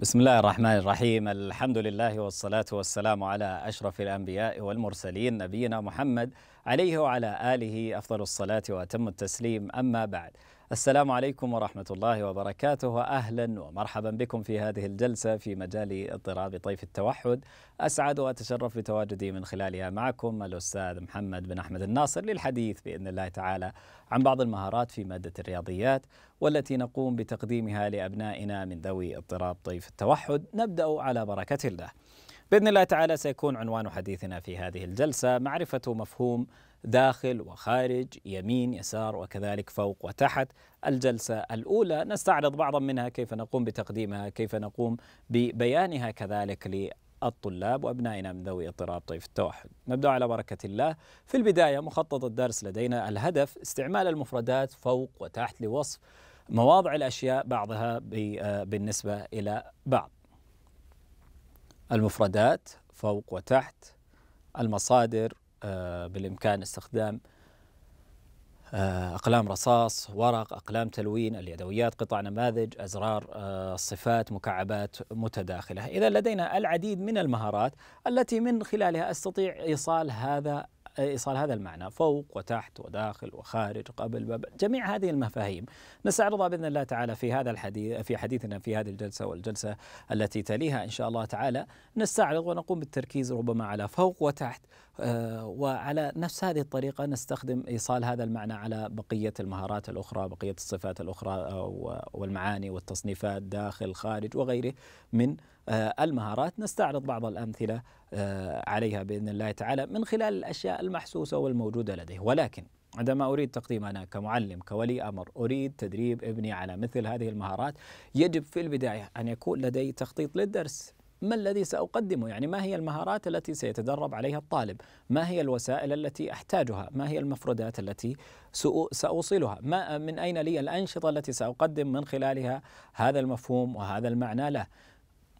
بسم الله الرحمن الرحيم الحمد لله والصلاة والسلام على أشرف الأنبياء والمرسلين نبينا محمد عليه وعلى آله أفضل الصلاة وأتم التسليم أما بعد السلام عليكم ورحمة الله وبركاته وأهلا ومرحبا بكم في هذه الجلسة في مجال اضطراب طيف التوحد أسعد وأتشرف بتواجدي من خلالها معكم الأستاذ محمد بن أحمد الناصر للحديث بإذن الله تعالى عن بعض المهارات في مادة الرياضيات والتي نقوم بتقديمها لأبنائنا من ذوي اضطراب طيف التوحد نبدأ على بركة الله بإذن الله تعالى سيكون عنوان حديثنا في هذه الجلسة معرفة مفهوم داخل وخارج يمين يسار وكذلك فوق وتحت الجلسة الأولى نستعرض بعضا منها كيف نقوم بتقديمها كيف نقوم ببيانها كذلك الطلاب وأبنائنا من ذوي اضطراب طيف التوحد نبدأ على بركة الله في البداية مخطط الدرس لدينا الهدف استعمال المفردات فوق وتحت لوصف مواضع الأشياء بعضها آه، بالنسبة إلى بعض المفردات فوق وتحت المصادر آه، بالإمكان استخدام آه، أقلام رصاص ورق أقلام تلوين اليدويات قطع نماذج أزرار آه، صفات مكعبات متداخلة إذا لدينا العديد من المهارات التي من خلالها أستطيع إيصال هذا إيصال هذا المعنى فوق وتحت وداخل وخارج قبل جميع هذه المفاهيم نستعرضها بإذن الله تعالى في هذا الحديث في حديثنا في هذه الجلسة والجلسة التي تليها إن شاء الله تعالى نستعرض ونقوم بالتركيز ربما على فوق وتحت آه، وعلى نفس هذه الطريقة نستخدم إيصال هذا المعنى على بقية المهارات الأخرى بقية الصفات الأخرى آه، والمعاني والتصنيفات داخل خارج وغيره من آه، المهارات نستعرض بعض الأمثلة آه، عليها بإذن الله تعالى من خلال الأشياء المحسوسة والموجودة لديه ولكن عندما أريد تقديم أنا كمعلم كولي أمر أريد تدريب ابني على مثل هذه المهارات يجب في البداية أن يكون لدي تخطيط للدرس ما الذي سأقدمه يعني ما هي المهارات التي سيتدرب عليها الطالب ما هي الوسائل التي أحتاجها ما هي المفردات التي سأوصلها ما من أين لي الأنشطة التي سأقدم من خلالها هذا المفهوم وهذا المعنى له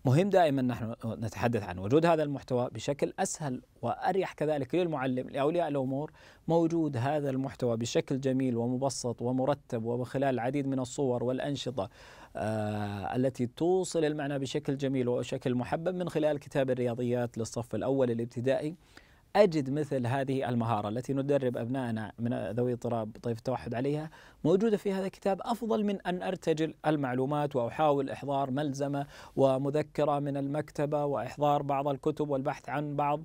مهم دائما نحن نتحدث عن وجود هذا المحتوى بشكل اسهل واريح كذلك للمعلم لاولياء الامور موجود هذا المحتوى بشكل جميل ومبسط ومرتب وخلال العديد من الصور والانشطه آه، التي توصل المعنى بشكل جميل وشكل محبب من خلال كتاب الرياضيات للصف الاول الابتدائي أجد مثل هذه المهارة التي ندرب أبنائنا من ذوي اضطراب طيف التوحد عليها موجودة في هذا الكتاب أفضل من أن أرتجل المعلومات وأحاول إحضار ملزمة ومذكرة من المكتبة وإحضار بعض الكتب والبحث عن بعض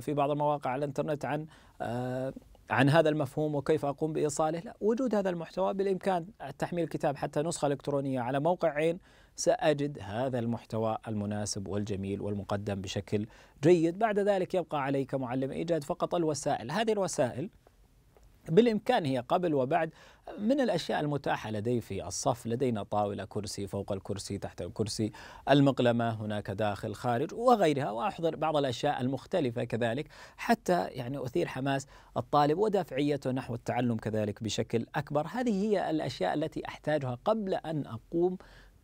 في بعض المواقع على الإنترنت عن آه، عن هذا المفهوم وكيف اقوم بايصاله لا وجود هذا المحتوى بالامكان تحميل الكتاب حتى نسخه الكترونيه على موقع عين ساجد هذا المحتوى المناسب والجميل والمقدم بشكل جيد بعد ذلك يبقى عليك معلم ايجاد فقط الوسائل هذه الوسائل بالإمكان هي قبل وبعد من الأشياء المتاحة لدي في الصف لدينا طاولة كرسي فوق الكرسي تحت الكرسي المقلمة هناك داخل خارج وغيرها وأحضر بعض الأشياء المختلفة كذلك حتى يعني أثير حماس الطالب ودافعيته نحو التعلم كذلك بشكل أكبر هذه هي الأشياء التي أحتاجها قبل أن أقوم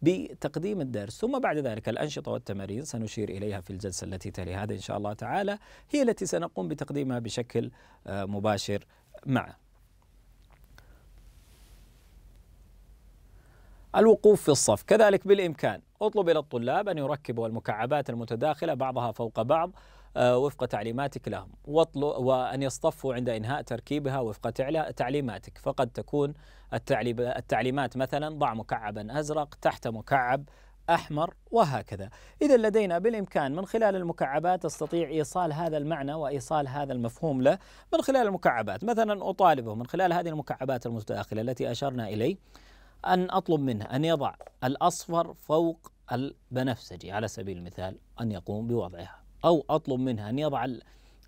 بتقديم الدرس ثم بعد ذلك الأنشطة والتمارين سنشير إليها في الجلسة التي تلي هذا إن شاء الله تعالى هي التي سنقوم بتقديمها بشكل آه، مباشر معه الوقوف في الصف كذلك بالإمكان اطلب إلى الطلاب أن يركبوا المكعبات المتداخلة بعضها فوق بعض آه، وفق تعليماتك لهم وأن يصطفوا عند إنهاء تركيبها وفق تعليماتك فقد تكون التعليمات مثلا ضع مكعبا أزرق تحت مكعب أحمر وهكذا إذا لدينا بالإمكان من خلال المكعبات أستطيع إيصال هذا المعنى وإيصال هذا المفهوم له من خلال المكعبات مثلا أطالبه من خلال هذه المكعبات المتداخلة التي أشرنا إليه أن أطلب منه أن يضع الأصفر فوق البنفسجي على سبيل المثال أن يقوم بوضعها أو أطلب منه أن يضع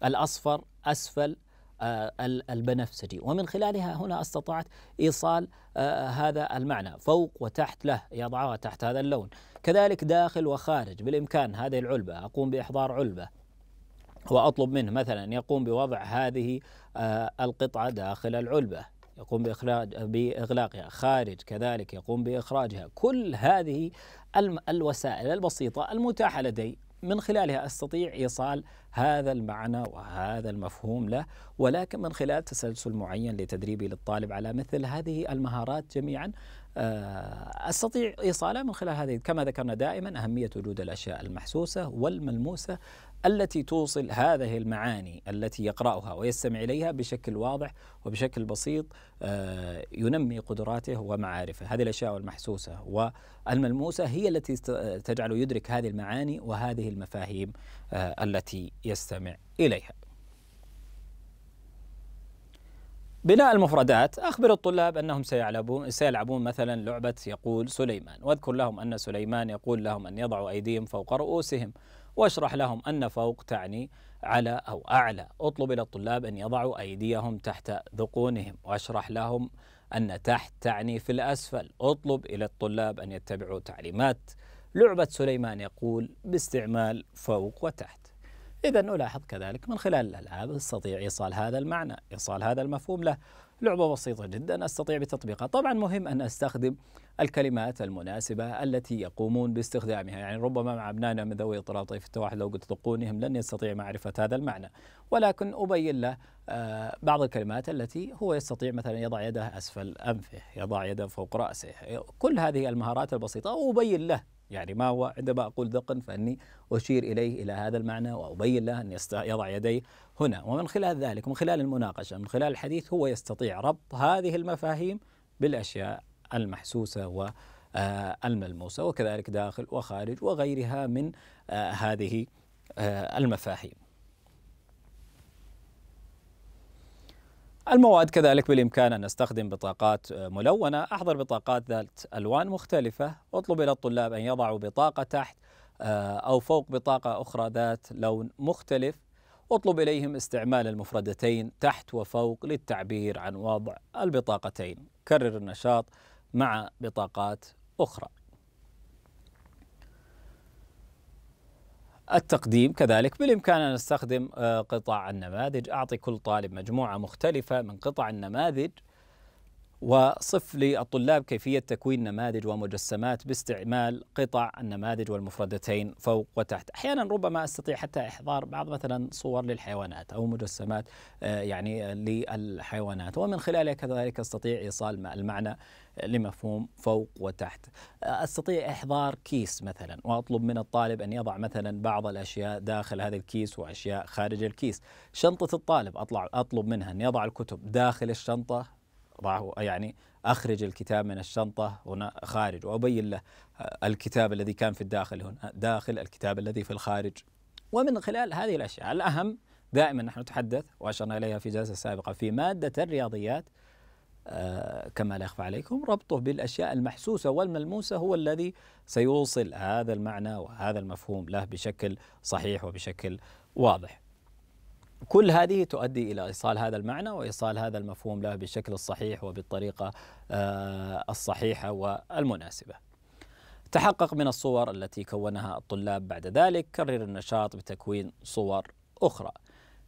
الأصفر أسفل آه، البنفسجي ومن خلالها هنا استطعت إيصال آه، هذا المعنى فوق وتحت له يضعها تحت هذا اللون كذلك داخل وخارج بالإمكان هذه العلبة أقوم بإحضار علبة وأطلب منه مثلا يقوم بوضع هذه آه، القطعة داخل العلبة يقوم بإخراج بإغلاقها خارج كذلك يقوم بإخراجها كل هذه الوسائل البسيطة المتاحة لدي من خلالها استطيع ايصال هذا المعنى وهذا المفهوم له ولكن من خلال تسلسل معين لتدريبي للطالب على مثل هذه المهارات جميعا آه، استطيع ايصاله من خلال هذه كما ذكرنا دائما اهميه وجود الاشياء المحسوسه والملموسه التي توصل هذه المعاني التي يقرأها ويستمع إليها بشكل واضح وبشكل بسيط آه، ينمي قدراته ومعارفه هذه الأشياء المحسوسة والملموسة هي التي تجعله يدرك هذه المعاني وهذه المفاهيم آه، التي يستمع إليها بناء المفردات أخبر الطلاب أنهم سيلعبون, سيلعبون مثلا لعبة يقول سليمان واذكر لهم أن سليمان يقول لهم أن يضعوا أيديهم فوق رؤوسهم واشرح لهم أن فوق تعني على أو أعلى اطلب إلى الطلاب أن يضعوا أيديهم تحت ذقونهم واشرح لهم أن تحت تعني في الأسفل اطلب إلى الطلاب أن يتبعوا تعليمات لعبة سليمان يقول باستعمال فوق وتحت إذا نلاحظ كذلك من خلال الألعاب يستطيع إيصال هذا المعنى إيصال هذا المفهوم له لعبة بسيطة جدا أستطيع بتطبيقها طبعا مهم أن أستخدم الكلمات المناسبة التي يقومون باستخدامها يعني ربما مع أبنائنا من ذوي اضطراب التواحد التوحد لو قلت ذقونهم لن يستطيع معرفة هذا المعنى ولكن أبين له آه، بعض الكلمات التي هو يستطيع مثلا يضع يده أسفل أنفه يضع يده فوق رأسه كل هذه المهارات البسيطة أبين له يعني ما هو عندما أقول ذقن فأني أشير إليه إلى هذا المعنى وأبين له أن يضع يديه هنا ومن خلال ذلك من خلال المناقشة من خلال الحديث هو يستطيع ربط هذه المفاهيم بالأشياء المحسوسة والملموسة آه، وكذلك داخل وخارج وغيرها من آه، هذه آه، المفاهيم المواد كذلك بالإمكان أن نستخدم بطاقات آه، ملونة أحضر بطاقات ذات ألوان مختلفة أطلب إلى الطلاب أن يضعوا بطاقة تحت آه، أو فوق بطاقة أخرى ذات لون مختلف أطلب إليهم استعمال المفردتين تحت وفوق للتعبير عن وضع البطاقتين كرر النشاط مع بطاقات أخرى التقديم كذلك بالإمكان أن أستخدم آه، قطع النماذج أعطي كل طالب مجموعة مختلفة من قطع النماذج وصف للطلاب كيفية تكوين نماذج ومجسمات باستعمال قطع النماذج والمفردتين فوق وتحت أحيانا ربما أستطيع حتى إحضار بعض مثلا صور للحيوانات أو مجسمات آه، يعني آه، للحيوانات ومن خلالها كذلك أستطيع إيصال المعنى لمفهوم فوق وتحت آه، أستطيع إحضار كيس مثلا وأطلب من الطالب أن يضع مثلا بعض الأشياء داخل هذا الكيس وأشياء خارج الكيس شنطة الطالب أطلع أطلب منها أن يضع الكتب داخل الشنطة أضعه يعني أخرج الكتاب من الشنطة هنا خارج وأبين له آه، الكتاب الذي كان في الداخل هنا داخل الكتاب الذي في الخارج ومن خلال هذه الأشياء الأهم دائما نحن نتحدث وأشرنا إليها في جلسة سابقة في مادة الرياضيات آه، كما لا يخفى عليكم ربطه بالأشياء المحسوسة والملموسة هو الذي سيوصل هذا المعنى وهذا المفهوم له بشكل صحيح وبشكل واضح كل هذه تؤدي الى ايصال هذا المعنى وايصال هذا المفهوم له بالشكل الصحيح وبالطريقه آه، الصحيحه والمناسبه. تحقق من الصور التي كونها الطلاب بعد ذلك كرر النشاط بتكوين صور اخرى.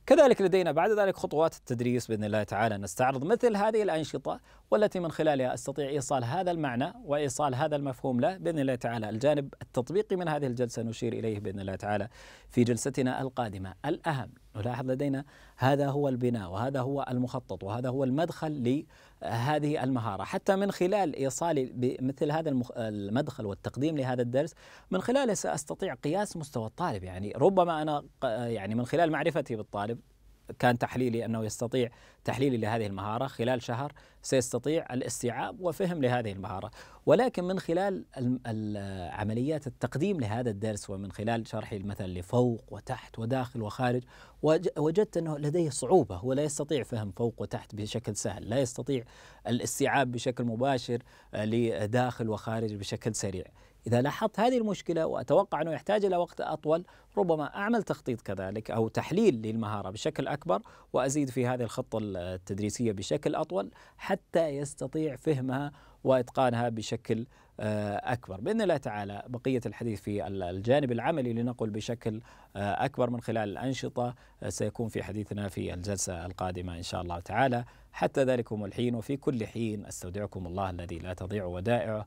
كذلك لدينا بعد ذلك خطوات التدريس باذن الله تعالى نستعرض مثل هذه الانشطه والتي من خلالها استطيع ايصال هذا المعنى وايصال هذا المفهوم له باذن الله تعالى، الجانب التطبيقي من هذه الجلسه نشير اليه باذن الله تعالى في جلستنا القادمه، الاهم نلاحظ لدينا هذا هو البناء وهذا هو المخطط وهذا هو المدخل هذه المهارة حتى من خلال إيصالي بمثل هذا المدخل والتقديم لهذا الدرس من خلاله سأستطيع قياس مستوى الطالب يعني ربما أنا يعني من خلال معرفتي بالطالب كان تحليلي انه يستطيع تحليلي لهذه المهاره خلال شهر سيستطيع الاستيعاب وفهم لهذه المهاره، ولكن من خلال عمليات التقديم لهذا الدرس ومن خلال شرحي مثلا لفوق وتحت وداخل وخارج وجدت انه لديه صعوبه هو لا يستطيع فهم فوق وتحت بشكل سهل، لا يستطيع الاستيعاب بشكل مباشر آه، لداخل وخارج بشكل سريع. إذا لاحظت هذه المشكلة وأتوقع أنه يحتاج إلى وقت أطول ربما أعمل تخطيط كذلك أو تحليل للمهارة بشكل أكبر وأزيد في هذه الخطة التدريسية بشكل أطول حتى يستطيع فهمها وإتقانها بشكل آه، أكبر بإذن الله تعالى بقية الحديث في الجانب العملي لنقل بشكل آه، أكبر من خلال الأنشطة آه، سيكون في حديثنا في الجلسة القادمة إن شاء الله تعالى حتى ذلكم الحين وفي كل حين أستودعكم الله الذي لا تضيع ودائعه